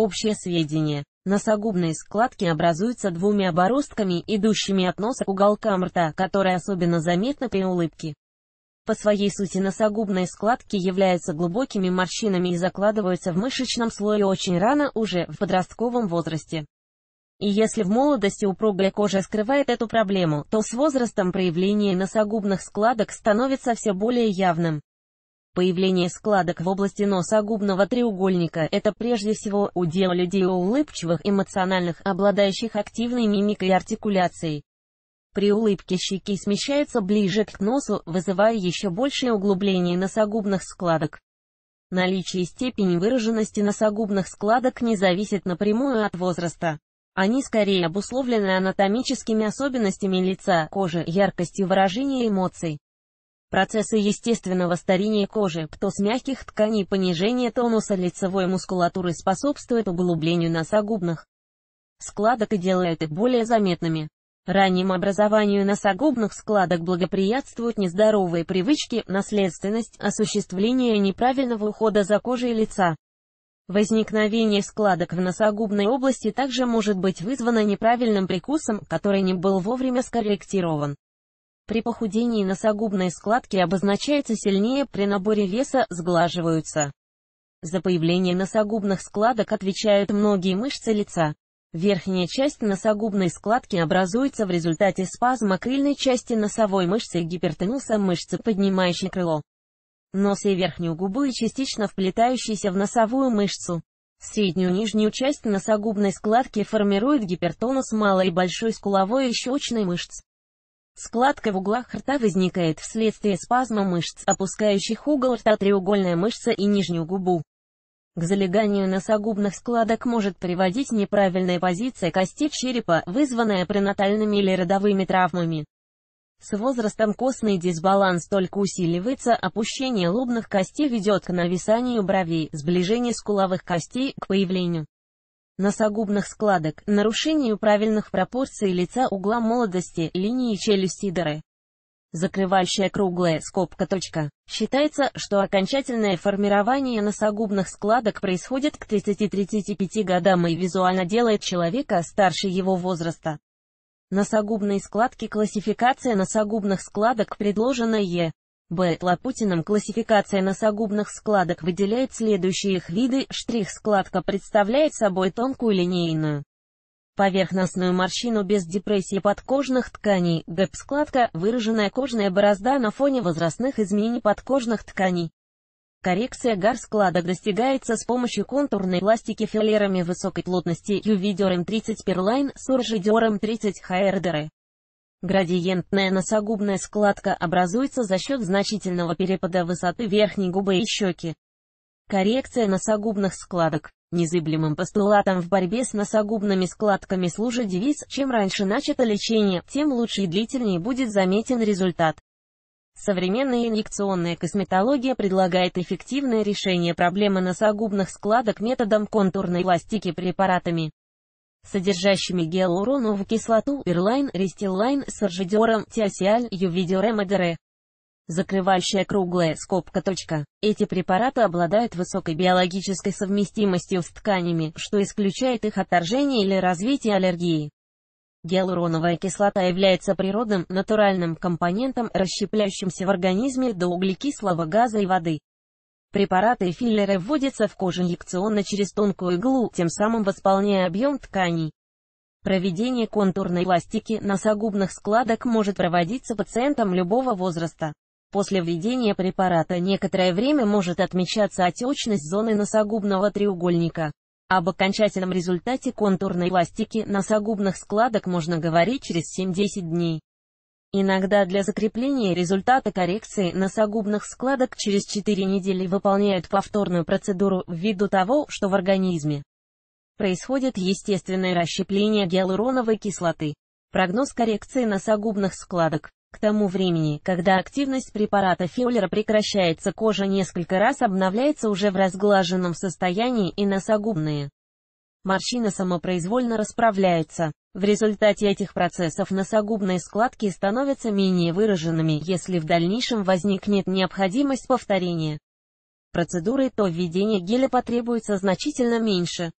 Общее сведение. Носогубные складки образуются двумя бороздками, идущими от носа к уголкам рта, которые особенно заметны при улыбке. По своей сути носогубные складки являются глубокими морщинами и закладываются в мышечном слое очень рано уже, в подростковом возрасте. И если в молодости упругая кожа скрывает эту проблему, то с возрастом проявление носогубных складок становится все более явным. Появление складок в области носа губного треугольника – это прежде всего удел людей улыбчивых, эмоциональных, обладающих активной мимикой и артикуляцией. При улыбке щеки смещаются ближе к носу, вызывая еще большее углубление носогубных складок. Наличие степени выраженности носогубных складок не зависит напрямую от возраста. Они скорее обусловлены анатомическими особенностями лица, кожи, яркостью выражения эмоций. Процессы естественного старения кожи, птоз мягких тканей, понижение тонуса лицевой мускулатуры способствуют углублению носогубных складок и делают их более заметными. Ранним образованию носогубных складок благоприятствуют нездоровые привычки, наследственность, осуществление неправильного ухода за кожей лица. Возникновение складок в носогубной области также может быть вызвано неправильным прикусом, который не был вовремя скорректирован. При похудении носогубные складки обозначаются сильнее, при наборе веса сглаживаются. За появление носогубных складок отвечают многие мышцы лица. Верхняя часть носогубной складки образуется в результате спазма крыльной части носовой мышцы и гипертенуса мышцы, поднимающей крыло. Нос и верхнюю губу и частично вплетающиеся в носовую мышцу. Среднюю нижнюю часть носогубной складки формирует гипертонус малой и большой скуловой и щечной мышц. Складка в углах рта возникает вследствие спазма мышц, опускающих угол рта треугольная мышца и нижнюю губу. К залеганию носогубных складок может приводить неправильная позиция костей черепа, вызванная пренатальными или родовыми травмами. С возрастом костный дисбаланс только усиливается, опущение лобных костей ведет к нависанию бровей, сближение скуловых костей, к появлению носогубных складок, нарушению правильных пропорций лица угла молодости, линии челюсти дыры. Закрывающая круглая скобка точка. Считается, что окончательное формирование носогубных складок происходит к 30-35 годам и визуально делает человека старше его возраста. Носогубные складки Классификация носогубных складок предложена Е. Б. Лапутиным классификация носогубных складок выделяет следующие их виды. Штрих-складка представляет собой тонкую линейную поверхностную морщину без депрессии подкожных тканей. Гэп-складка – выраженная кожная борозда на фоне возрастных изменений подкожных тканей. Коррекция гар-складок достигается с помощью контурной пластики филлерами высокой плотности UV-DRM 30 перлайн с Urge 30 хайердеры. Градиентная носогубная складка образуется за счет значительного перепада высоты верхней губы и щеки. Коррекция носогубных складок. Незыблемым постулатом в борьбе с носогубными складками служит девиз «Чем раньше начато лечение, тем лучше и длительнее будет заметен результат». Современная инъекционная косметология предлагает эффективное решение проблемы носогубных складок методом контурной пластики препаратами содержащими гиалуроновую кислоту Ирлайн, Рестиллайн с аржидером Тиосиаль, Ювидиорем Закрывающая круглая скобка. Точка. Эти препараты обладают высокой биологической совместимостью с тканями, что исключает их отторжение или развитие аллергии. Гиалуроновая кислота является природным, натуральным компонентом, расщепляющимся в организме до углекислого газа и воды. Препараты и филлеры вводятся в кожу инъекционно через тонкую иглу, тем самым восполняя объем тканей. Проведение контурной пластики носогубных складок может проводиться пациентам любого возраста. После введения препарата некоторое время может отмечаться отечность зоны носогубного треугольника. Об окончательном результате контурной пластики носогубных складок можно говорить через 7-10 дней. Иногда для закрепления результата коррекции носогубных складок через 4 недели выполняют повторную процедуру ввиду того, что в организме происходит естественное расщепление гиалуроновой кислоты. Прогноз коррекции носогубных складок. К тому времени, когда активность препарата Фиолера прекращается, кожа несколько раз обновляется уже в разглаженном состоянии и носогубные морщины самопроизвольно расправляются. В результате этих процессов носогубные складки становятся менее выраженными, если в дальнейшем возникнет необходимость повторения процедуры, то введение геля потребуется значительно меньше.